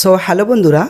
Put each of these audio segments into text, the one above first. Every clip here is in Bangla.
সো হ্যালো বন্ধুরা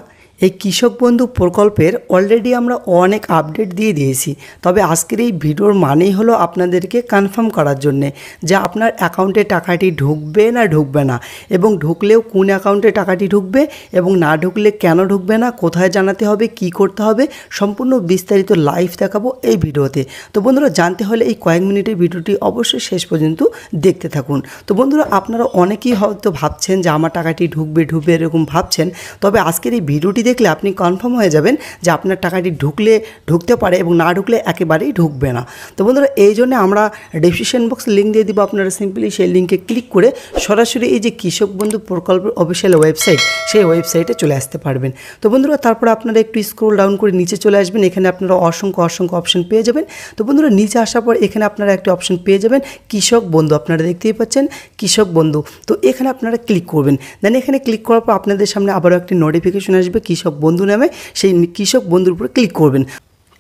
এই কৃষক বন্ধু প্রকল্পের অলরেডি আমরা অনেক আপডেট দিয়ে দিয়েছি তবে আজকের এই ভিডিওর মানেই হলো আপনাদেরকে কনফার্ম করার জন্যে যে আপনার অ্যাকাউন্টে টাকাটি ঢুকবে না ঢুকবে না এবং ঢুকলেও কোন অ্যাকাউন্টে টাকাটি ঢুকবে এবং না ঢুকলে কেন ঢুকবে না কোথায় জানাতে হবে কি করতে হবে সম্পূর্ণ বিস্তারিত লাইভ দেখাবো এই ভিডিওতে তো বন্ধুরা জানতে হলে এই কয়েক মিনিটের ভিডিওটি অবশ্যই শেষ পর্যন্ত দেখতে থাকুন তো বন্ধুরা আপনারা অনেকেই হয়তো ভাবছেন যে আমার টাকাটি ঢুকবে ঢুকবে এরকম ভাবছেন তবে আজকের এই ভিডিওটি দেখলে আপনি কনফার্ম হয়ে যাবেন যে আপনার টাকাটি ঢুকলে ঢুকতে পারে এবং না ঢুকলে একেবারেই ঢুকবে না তো বন্ধুরা এই জন্য আমরা ডিসক্রিপশন বক্স লিঙ্ক দিয়ে দিব আপনারা সিম্পলি সেই লিঙ্কে ক্লিক করে সরাসরি এই যে কৃষক বন্ধু প্রকল্পের অফিসিয়াল ওয়েবসাইট সেই ওয়েবসাইটে চলে আসতে পারবেন তো বন্ধুরা তারপরে আপনারা একটু স্ক্রোল ডাউন করে নিচে চলে আসবেন এখানে আপনারা অসংখ্য অসংখ্য অপশন পেয়ে যাবেন তো বন্ধুরা নিচে আসার পর এখানে আপনারা একটি অপশন পেয়ে যাবেন কৃষক বন্ধু আপনারা দেখতেই পাচ্ছেন কৃষক বন্ধু তো এখানে আপনারা ক্লিক করবেন দেন এখানে ক্লিক করার পর আপনাদের সামনে আবারও একটি নোটিফিকেশন আসবে কৃষক বন্ধু নামে সেই কৃষক বন্ধুর উপরে ক্লিক করবেন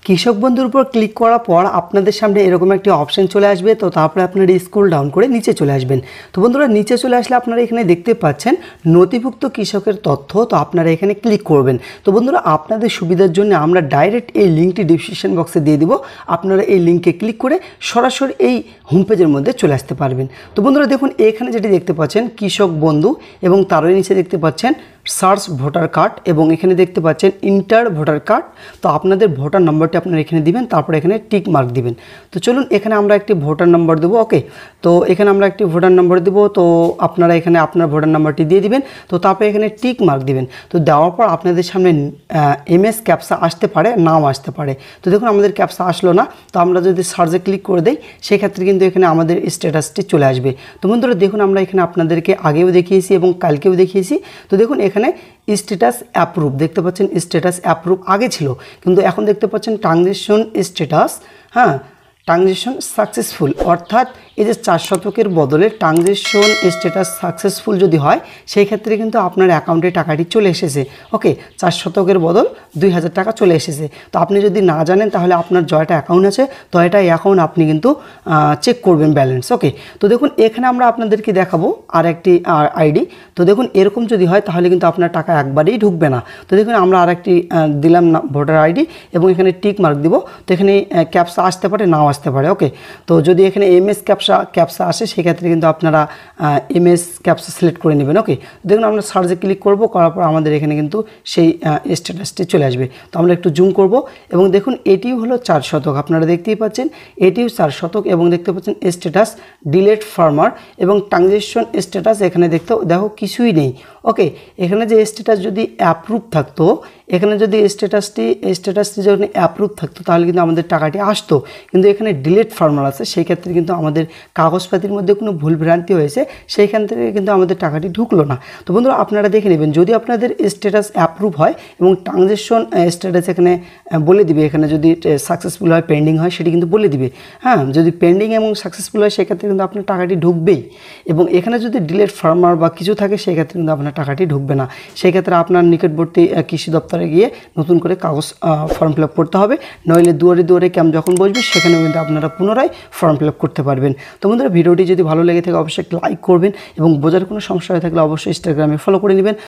কৃষক বন্ধুর উপর ক্লিক করার পর আপনাদের সামনে এরকম একটি অপশন চলে আসবে তো তারপরে আপনারা স্কুল ডাউন করে নিচে চলে আসবেন তো বন্ধুরা নিচে চলে আসলে আপনারা এখানে দেখতে পাচ্ছেন নথিভুক্ত কৃষকের তথ্য তো আপনারা এখানে ক্লিক করবেন তো বন্ধুরা আপনাদের সুবিধার জন্য আমরা ডাইরেক্ট এই লিঙ্কটি ডিসক্রিপশন বক্সে দিয়ে দিব আপনারা এই লিঙ্কে ক্লিক করে সরাসরি এই হোম পেজের মধ্যে চলে আসতে পারবেন তো বন্ধুরা দেখুন এখানে যেটি দেখতে পাচ্ছেন কৃষক বন্ধু এবং তারই নিচে দেখতে পাচ্ছেন সার্চ ভোটার কার্ড এবং এখানে দেখতে পাচ্ছেন ইন্টার ভোটার কার্ড তো আপনাদের ভোটার নাম্বারটি আপনারা এখানে দিবেন তারপর এখানে টিক মার্ক দিবেন তো চলুন এখানে আমরা একটি ভোটার নাম্বার দেবো ওকে তো এখানে আমরা একটি ভোটার নাম্বার দেবো তো আপনারা এখানে আপনার ভোটার নাম্বারটি দিয়ে দিবেন তো তারপরে এখানে টিক মার্ক দিবেন তো দেওয়ার পর আপনাদের সামনে এম এস ক্যাপসা আসতে পারে নাও আসতে পারে তো দেখুন আমাদের ক্যাপসা আসলো না তো আমরা যদি সার্চে ক্লিক করে দেই সেক্ষেত্রে কিন্তু এখানে আমাদের স্ট্যাটাসটি চলে আসবে তো বন্ধুরা দেখুন আমরা এখানে আপনাদেরকে আগেও দেখিয়েছি এবং কালকেও দেখিয়েছি তো দেখুন এখানে স্ট্যাটাস অ্যাপ্রুভ দেখতে পাচ্ছেন স্ট্যাটাস অ্যাপ্রুভ আগে ছিল কিন্তু এখন দেখতে পাচ্ছেন ট্রানজেকশন স্ট্যাটাস হ্যাঁ ট্রানজেকশন সাকসেসফুল অর্থাৎ এই যে চার শতকের বদলে ট্রানজেকশন স্টেটাস সাকসেসফুল যদি হয় সেই ক্ষেত্রে কিন্তু আপনার অ্যাকাউন্টে টাকাটি চলে এসেছে ওকে চার শতকের বদল দুই হাজার টাকা চলে এসেছে তো আপনি যদি না জানেন তাহলে আপনার জয়টা অ্যাকাউন্ট আছে তো এটা অ্যাকাউন্ট আপনি কিন্তু চেক করবেন ব্যালেন্স ওকে তো দেখুন এখানে আমরা আপনাদেরকে দেখাবো আর একটি আইডি তো দেখুন এরকম যদি হয় তাহলে কিন্তু আপনার টাকা একবারেই ঢুকবে না তো দেখুন আমরা আর একটি দিলাম ভোটার আইডি এবং এখানে টিক মার্ক দিব তো এখানে ক্যাপসা আসতে পারে নাও আসতে পারে ওকে তো যদি এখানে এম এস ক্যাপসা ক্যাপসা আসে সেক্ষেত্রে কিন্তু আপনারা এমএস ক্যাপসা সিলেক্ট করে নেবেন ওকে দেখুন আমরা সার্চে ক্লিক করব করার পর আমাদের এখানে কিন্তু সেই স্ট্যাটাসটি চলে আসবে তো আমরা একটু জুম করব এবং দেখুন এটিও হলো চার শতক আপনারা দেখতেই পাচ্ছেন এটিও চার শতক এবং দেখতে পাচ্ছেন স্ট্যাটাস ডিলেট ফার্মার এবং ট্রানজেকশন স্ট্যাটাস এখানে দেখতে দেখো কিছুই নেই ওকে এখানে যে স্ট্যাটাস যদি অ্যাপ্রুভ থাকতো এখানে যদি স্ট্যাটাসটি স্ট্যাটাসটি যদি অ্যাপ্রুভ থাকতো তাহলে কিন্তু আমাদের টাকাটি আসতো কিন্তু এখানে যেখানে ডিলেট ফর্মাল আছে সেই ক্ষেত্রে কিন্তু আমাদের কাগজপাতির মধ্যে কোনো ভুল ভ্রান্তি হয়েছে সেইখান থেকে কিন্তু আমাদের টাকাটি ঢুকলো না তো বন্ধুরা আপনারা দেখে নেবেন যদি আপনাদের স্ট্যাটাস অ্যাপ্রুভ হয় এবং ট্রানজ্যাকশন স্ট্যাটাস এখানে বলে দিবে এখানে যদি সাকসেসফুল হয় পেন্ডিং হয় সেটি কিন্তু বলে দিবে হ্যাঁ যদি পেন্ডিং এবং সাকসেসফুল হয় সেক্ষেত্রে কিন্তু আপনার টাকাটি ঢুকবেই এবং এখানে যদি ডিলেট ফার্মার বা কিছু থাকে সেক্ষেত্রে কিন্তু আপনার টাকাটি ঢুকবে না সেক্ষেত্রে আপনার নিকটবর্তী কৃষি দপ্তরে গিয়ে নতুন করে কাগজ ফর্ম ফিল করতে হবে নইলে দুয়ারে দুয়ারে ক্যাম্প যখন বসবে সেখানেও কিন্তু আপনারা পুনরায় ফর্ম ফিল করতে পারবেন তো বন্ধুরা ভিডিওটি যদি ভালো লেগে থাকে অবশ্যই লাইক করবেন এবং বোঝার কোনো সমস্যা হয়ে থাকলে অবশ্যই ইনস্টাগ্রামে ফলো করে নেবেন